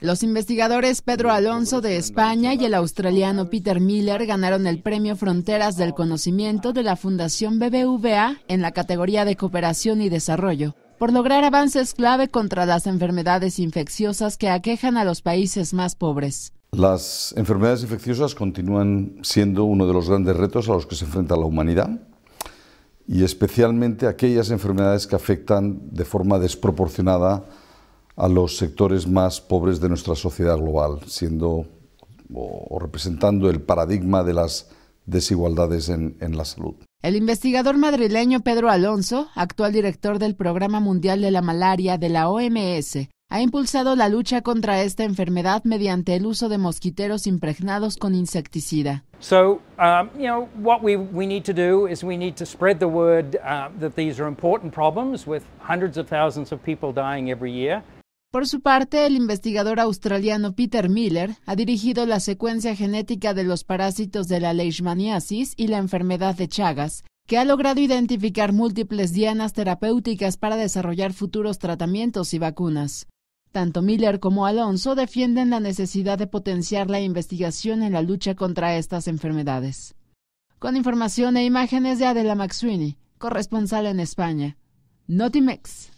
Los investigadores Pedro Alonso de España y el australiano Peter Miller ganaron el premio Fronteras del Conocimiento de la Fundación BBVA en la categoría de Cooperación y Desarrollo por lograr avances clave contra las enfermedades infecciosas que aquejan a los países más pobres. Las enfermedades infecciosas continúan siendo uno de los grandes retos a los que se enfrenta la humanidad y especialmente aquellas enfermedades que afectan de forma desproporcionada a los sectores más pobres de nuestra sociedad global, siendo o representando el paradigma de las desigualdades en, la salud. El investigador madrileño Pedro Alonso, actual director del Programa Mundial de la Malaria de la OMS, ha impulsado la lucha contra esta enfermedad mediante el uso de mosquiteros impregnados con insecticida. So, um, you know, what we, we need to do is we need to spread the word uh, that these are important problems with hundreds of thousands of people dying every year. Por su parte, el investigador australiano Peter Miller ha dirigido la secuencia genética de los parásitos de la leishmaniasis y la enfermedad de Chagas, que ha logrado identificar múltiples dianas terapéuticas para desarrollar futuros tratamientos y vacunas. Tanto Miller como Alonso defienden la necesidad de potenciar la investigación en la lucha contra estas enfermedades. Con información e imágenes de Adela McSweeney, corresponsal en España. Notimex.